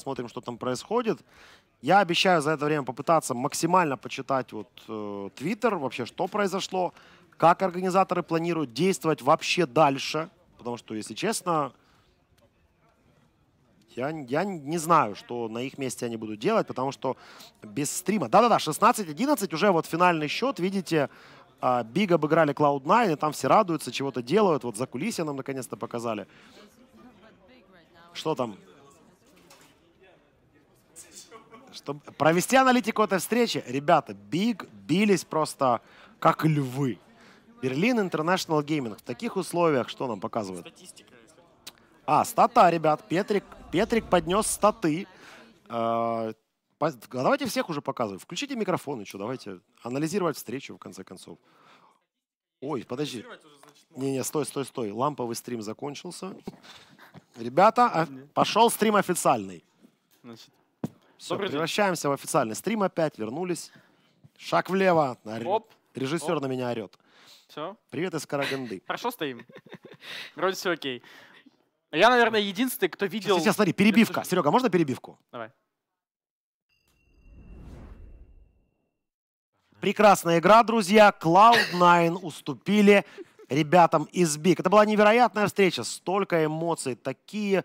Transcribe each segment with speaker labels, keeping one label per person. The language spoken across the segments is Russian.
Speaker 1: посмотрим, что там происходит. Я обещаю за это время попытаться максимально почитать вот э, Твиттер, э, вообще что произошло, как организаторы планируют действовать вообще дальше. Потому что, если честно, я, я не знаю, что на их месте они будут делать, потому что без стрима... Да-да-да, 16-11, уже вот финальный счет, видите, Биг а, обыграли Cloud9, и там все радуются, чего-то делают. Вот за кулисья нам наконец-то показали. Что там? Чтобы провести аналитику этой встречи, ребята, Биг бились просто как львы. Берлин International Gaming. В таких условиях что нам показывают? Статистика. А, стата, ребят. Петрик, Петрик поднес статы. А, а давайте всех уже показываем. Включите микрофон и что, давайте анализировать встречу в конце концов. Ой, подожди. Не-не, стой, стой, стой. Ламповый стрим закончился. Ребята, а, пошел стрим официальный. Значит, все, превращаемся в официальный стрим опять, вернулись. Шаг влево. Оп. Режиссер Оп. на меня орет. Все. Привет из Караганды.
Speaker 2: Хорошо стоим. Вроде все окей. Я, наверное, единственный, кто видел... сейчас смотри, перебивка.
Speaker 1: Серега, можно перебивку? Давай. Прекрасная игра, друзья. Cloud9 уступили ребятам из Биг. Это была невероятная встреча. Столько эмоций, такие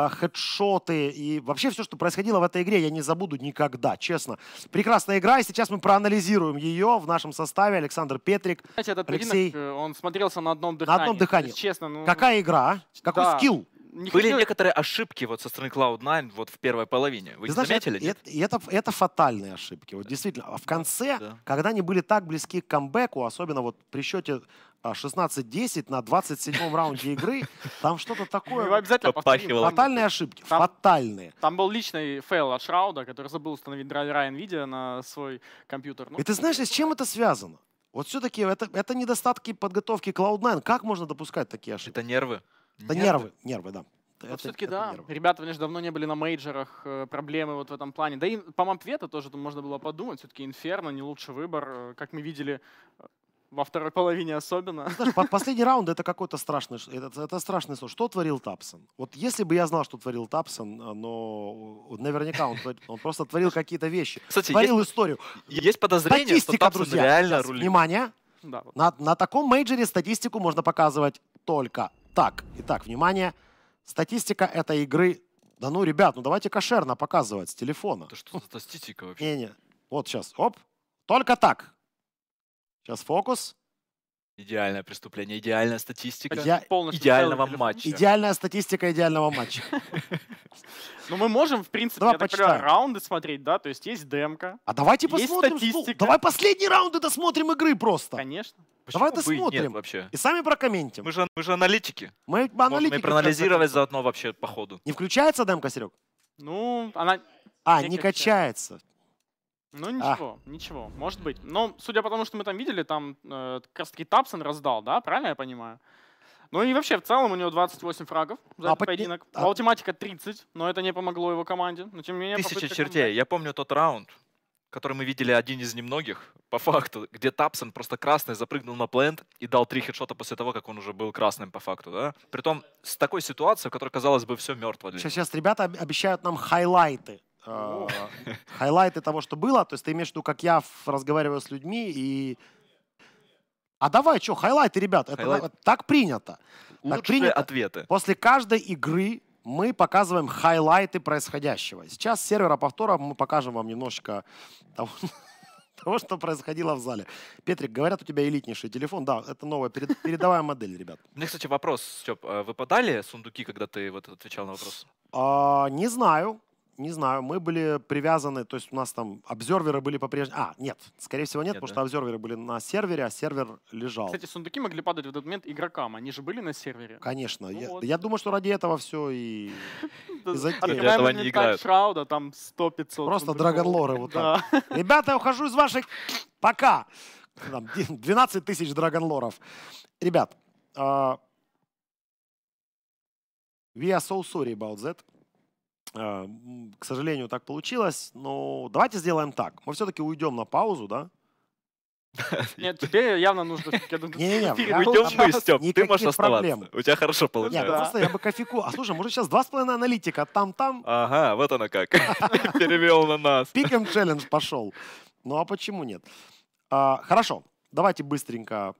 Speaker 1: а, хедшоты и вообще все, что происходило в этой игре, я не забуду никогда, честно. Прекрасная игра, и сейчас мы проанализируем ее в нашем составе. Александр Петрик, Знаете, этот Алексей.
Speaker 2: Э, он смотрелся на одном дыхании. На одном дыхании. Есть, честно,
Speaker 1: ну... Какая игра? Какой да. скилл? не были хотел...
Speaker 3: некоторые ошибки вот со стороны Cloud9 вот в первой половине. Вы знаешь, заметили? Это,
Speaker 1: это, это фатальные ошибки. Вот действительно. В конце, да. когда они были так близки к камбэку, особенно вот при счете 16-10 а, на 27-м раунде игры. Там что-то такое. Его обязательно повторим. Фатальные ошибки. Там, Фатальные. Там был
Speaker 2: личный фейл от Шрауда, который забыл установить драйвера NVIDIA на свой компьютер. Ну, и ты знаешь, с
Speaker 1: чем это связано? Вот все-таки это, это недостатки подготовки Cloud9. Как можно допускать такие ошибки? Это нервы. Это нервы, нервы, нервы да.
Speaker 2: Вот это, все-таки это да, нервы. ребята, конечно, давно не были на мейджорах, э, проблемы вот в этом плане. Да и по мапвета тоже там можно было подумать, все-таки Инферно не лучший выбор. Э, как мы видели, э, во второй половине особенно. Знаешь,
Speaker 1: последний раунд это какой-то страшный, это, это страшный сон. Что творил Тапсон? Вот если бы я знал, что творил Тапсон, э, но э, наверняка он, он просто творил какие-то вещи. Кстати, творил есть, историю.
Speaker 3: Есть подозрение, Статистика, что Тапсон друзья. реально Сейчас, Внимание.
Speaker 1: Да, вот. на, на таком мейджере статистику можно показывать только так. Итак, внимание. Статистика этой игры... Да ну, ребят, ну давайте кошерно показывать с телефона. Это что за статистика вообще? Не-не. Вот сейчас. Оп. Только так. Сейчас фокус.
Speaker 3: Идеальное преступление, идеальная статистика Я... полностью
Speaker 1: идеального матча. Идеальная статистика идеального матча. Ну, мы можем, в
Speaker 2: принципе, давай например, раунды смотреть, да, то есть есть демка.
Speaker 1: А давайте посмотрим. Статистика. Давай последний раунд и досмотрим игры просто. Конечно. Почему давай досмотрим. Нет, вообще? И сами прокомментим. Мы же, мы же аналитики. Мы аналитики. Можно и проанализировать
Speaker 2: заодно вообще по ходу.
Speaker 1: Не включается демка, Серег? Ну, она... А, не, не качается. качается.
Speaker 2: Ну а. ничего, а. ничего, может быть. Но судя по тому, что мы там видели, там э, как раз таки Тапсон раздал, да? Правильно я понимаю? Ну и вообще, в целом у него 28 фрагов за а этот поединок. А... Алтиматика 30, но это не помогло его команде. Но ну, тем не менее, Тысяча чертей. Команда...
Speaker 3: Я помню тот раунд, который мы видели один из немногих, по факту, где Тапсон просто красный запрыгнул на плент и дал три хедшота после того, как он уже был красным, по факту, да? Притом с такой ситуацией, в которой, казалось бы, все мертво. Сейчас, сейчас
Speaker 1: ребята обещают нам хайлайты хайлайты того, что было. То есть ты имеешь в виду, как я разговариваю с людьми и... А давай, что, хайлайты, ребят, это так принято. Лучшие ответы. После каждой игры мы показываем хайлайты происходящего. Сейчас с сервера повторов мы покажем вам немножечко того, того, что происходило в зале. Петрик, говорят, у тебя элитнейший телефон. Да, это новая перед, передовая модель, ребят.
Speaker 3: Мне, кстати, вопрос, Степ, а выпадали сундуки, когда ты вот отвечал на вопрос?
Speaker 1: А, не знаю не знаю, мы были привязаны, то есть у нас там обзерверы были по-прежнему. А, нет, скорее всего нет, нет потому да. что обзерверы были на сервере, а сервер лежал. Кстати,
Speaker 2: сундуки могли падать в этот момент игрокам, они же были на сервере.
Speaker 1: Конечно, ну, я, вот. я думаю, что ради этого все и, и затеяли. Шрауда, там 100-500. Просто драгонлоры вот так. Ребята, я ухожу из ваших... Пока! 12 тысяч драгонлоров. Ребят, we are so sorry about that. А, к сожалению, так получилось, но давайте сделаем так. Мы все-таки уйдем на паузу, да?
Speaker 2: Нет, тебе явно нужно... Не не не, Уйдем мы, Степ, ты можешь оставаться.
Speaker 3: У тебя хорошо
Speaker 1: получается. Нет, ну, просто я бы кофейку... А слушай, может сейчас два 2,5 аналитика, там-там? Ага, вот она как. Перевел на нас. Пикем челлендж пошел. Ну а почему нет? А, хорошо, давайте быстренько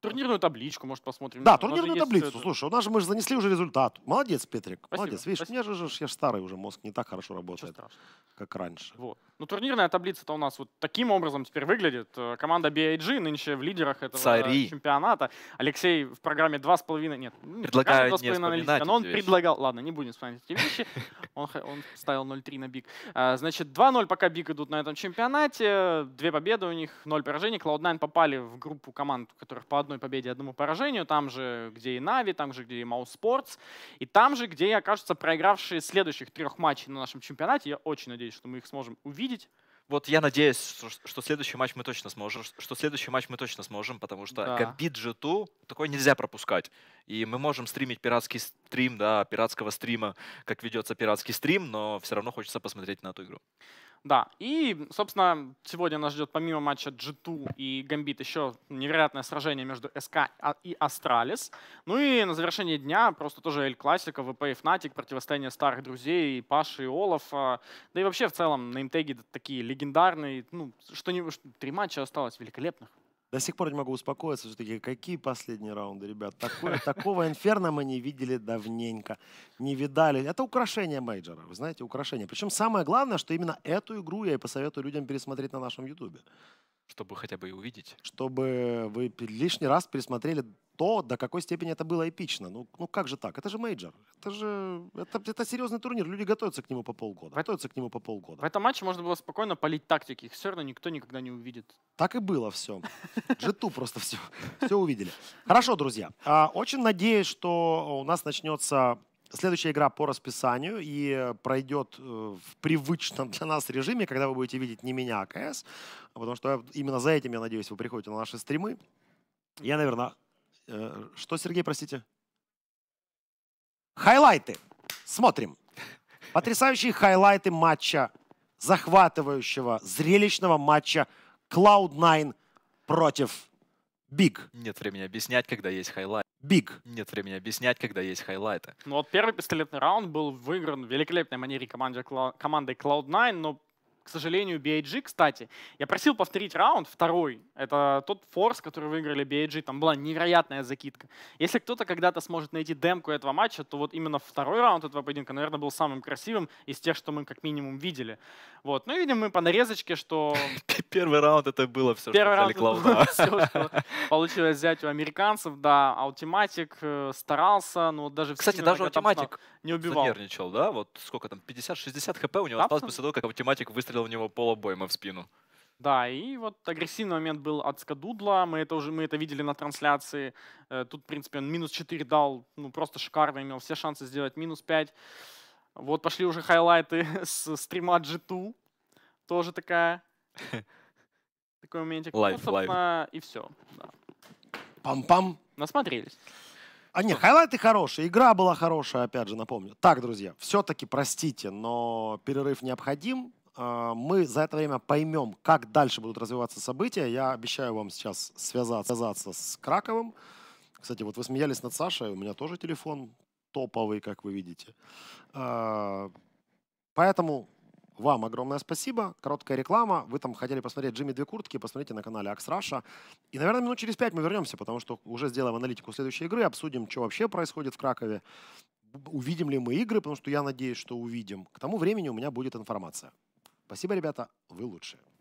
Speaker 2: Турнирную табличку, может, посмотрим. Да, турнирную таблицу. Это... Слушай,
Speaker 1: у нас же мы же занесли уже результат. Молодец, Петрик. Спасибо, молодец. Видишь, спасибо. у же я же старый уже мозг не так хорошо работает, как раньше. Вот.
Speaker 2: Ну, турнирная таблица-то у нас вот таким образом теперь выглядит. Э, команда BIG нынче в лидерах этого Цари. чемпионата. Алексей в программе 2,5... Нет, не Предлагаю не вспоминать но он предлагал... Ладно, не будем вспоминать эти вещи. Он, он ставил 0-3 на Биг. А, значит, 2-0 пока Биг идут на этом чемпионате. Две победы у них, 0 поражений. Cloud9 попали в группу команд, у которых по одной победе и одному поражению. Там же, где и Нави, там же, где и Mouse Sports. И там же, где и окажутся проигравшие следующих трех матчей на нашем чемпионате. Я очень надеюсь, что мы их сможем увидеть вот я надеюсь, что, следующий матч мы точно
Speaker 3: сможем, что следующий матч мы точно сможем, потому что да. Гамбит-Джиту такое нельзя пропускать. И мы можем стримить пиратский стрим, да, пиратского стрима, как ведется пиратский стрим, но все равно хочется посмотреть на эту игру.
Speaker 2: Да, и, собственно, сегодня нас ждет помимо матча G2 и Гамбит еще невероятное сражение между СК а, и Астралис. Ну и на завершение дня просто тоже Эль Классика, ВП и Фнатик, противостояние старых друзей, и Паши и Олафа. Да и вообще в целом на неймтеги такие легендарные. Ну, что не... Три матча осталось
Speaker 1: великолепных до сих пор не могу успокоиться. Все-таки какие последние раунды, ребят? Такое, такого инферно мы не видели давненько. Не видали. Это украшение мейджора, вы знаете, украшение. Причем самое главное, что именно эту игру я и посоветую людям пересмотреть на нашем ютубе. Чтобы
Speaker 3: хотя бы и увидеть.
Speaker 1: Чтобы вы лишний раз пересмотрели то, до какой степени это было эпично. Ну, ну как же так? Это же мейджор. Это же это, это серьезный турнир. Люди готовятся к нему по полгода. Готовятся к нему по полгода.
Speaker 2: В этом матче можно было спокойно полить тактики. Их все равно никто никогда не увидит.
Speaker 1: Так и было все. Джиту просто все, все увидели. Хорошо, друзья. А, очень надеюсь, что у нас начнется Следующая игра по расписанию и пройдет э, в привычном для нас режиме, когда вы будете видеть не меня, а КС, потому что именно за этим, я надеюсь, вы приходите на наши стримы. Я, наверное, Э, что, Сергей, простите? Хайлайты. Смотрим. Потрясающие хайлайты матча, захватывающего, зрелищного матча Cloud9 против Big.
Speaker 2: Нет времени объяснять, когда есть хайлайты. Big. Нет времени объяснять, когда есть хайлайты. Ну вот первый пистолетный раунд был выигран в великолепной манере команде, командой Cloud9, но к сожалению, BIG, кстати. Я просил повторить раунд второй. Это тот форс, который выиграли BIG. Там была невероятная закидка. Если кто-то когда-то сможет найти демку этого матча, то вот именно второй раунд этого поединка, наверное, был самым красивым из тех, что мы как минимум видели. Вот. Ну и видим мы по нарезочке, что...
Speaker 3: Первый раунд это было все, Первый раунд было все,
Speaker 2: что получилось взять у американцев. Да, Аутиматик э, старался, но даже... Кстати, даже Аутиматик не убивал. Нервничал, да? Вот сколько там, 50-60
Speaker 3: хп у него осталось после того, как Аутиматик выстрелил выстрел в него полобойма в спину.
Speaker 2: Да, и вот агрессивный момент был от Скадудла, мы это уже мы это видели на трансляции. Э, тут, в принципе, он минус 4 дал, ну просто шикарно, имел все шансы сделать минус 5. Вот пошли уже хайлайты с стрима G2, тоже такая, такой моментик. Лайф, ну, лайф. И все. Пам-пам. Насмотрелись.
Speaker 1: А не, хайлайты хорошие, игра была хорошая, опять же, напомню. Так, друзья, все-таки простите, но перерыв необходим. А, мы за это время поймем, как дальше будут развиваться события. Я обещаю вам сейчас связаться, связаться с Краковым. Кстати, вот вы смеялись над Сашей, у меня тоже телефон топовый, как вы видите. А, поэтому вам огромное спасибо. Короткая реклама. Вы там хотели посмотреть Джимми Две Куртки, посмотрите на канале Акс Раша. И, наверное, минут через пять мы вернемся, потому что уже сделаем аналитику следующей игры, обсудим, что вообще происходит в Кракове, увидим ли мы игры, потому что я надеюсь, что увидим. К тому времени у меня будет информация. Спасибо, ребята, вы лучшие.